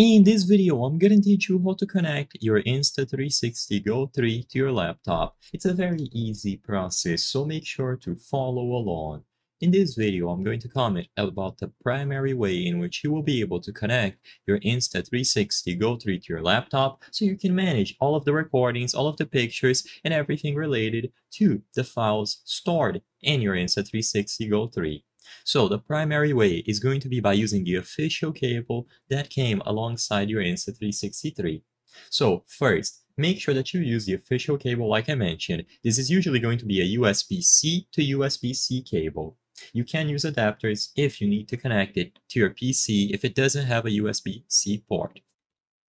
In this video, I'm gonna teach you how to connect your Insta360 Go 3 to your laptop. It's a very easy process, so make sure to follow along. In this video, I'm going to comment about the primary way in which you will be able to connect your Insta360 Go 3 to your laptop so you can manage all of the recordings, all of the pictures, and everything related to the files stored in your Insta360 Go 3. So the primary way is going to be by using the official cable that came alongside your Insta363. So first, make sure that you use the official cable like I mentioned. This is usually going to be a USB-C to USB-C cable. You can use adapters if you need to connect it to your PC if it doesn't have a USB-C port.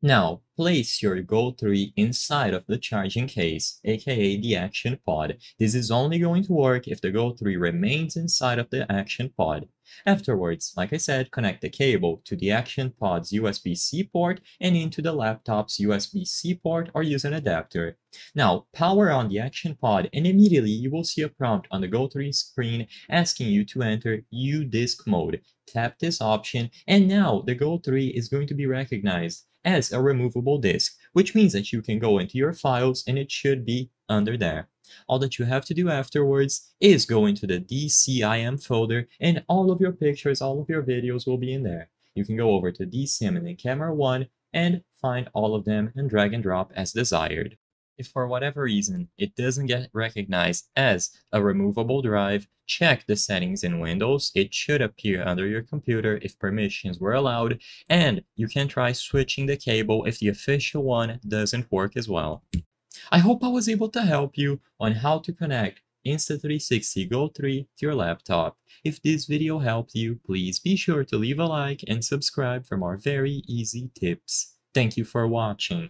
Now, place your Go3 inside of the charging case, aka the action pod. This is only going to work if the Go3 remains inside of the action pod. Afterwards, like I said, connect the cable to the action pod's USB-C port and into the laptop's USB-C port or use an adapter. Now, power on the action pod and immediately you will see a prompt on the Go3 screen asking you to enter U-Disk mode. Tap this option and now the Go3 is going to be recognized as a removable disk, which means that you can go into your files and it should be under there. All that you have to do afterwards is go into the DCIM folder and all of your pictures, all of your videos will be in there. You can go over to DCIM and then Camera 1 and find all of them and drag and drop as desired. If for whatever reason it doesn't get recognized as a removable drive, check the settings in Windows. It should appear under your computer if permissions were allowed, and you can try switching the cable if the official one doesn't work as well. I hope I was able to help you on how to connect Insta360 Go 3 to your laptop. If this video helped you, please be sure to leave a like and subscribe for more very easy tips. Thank you for watching.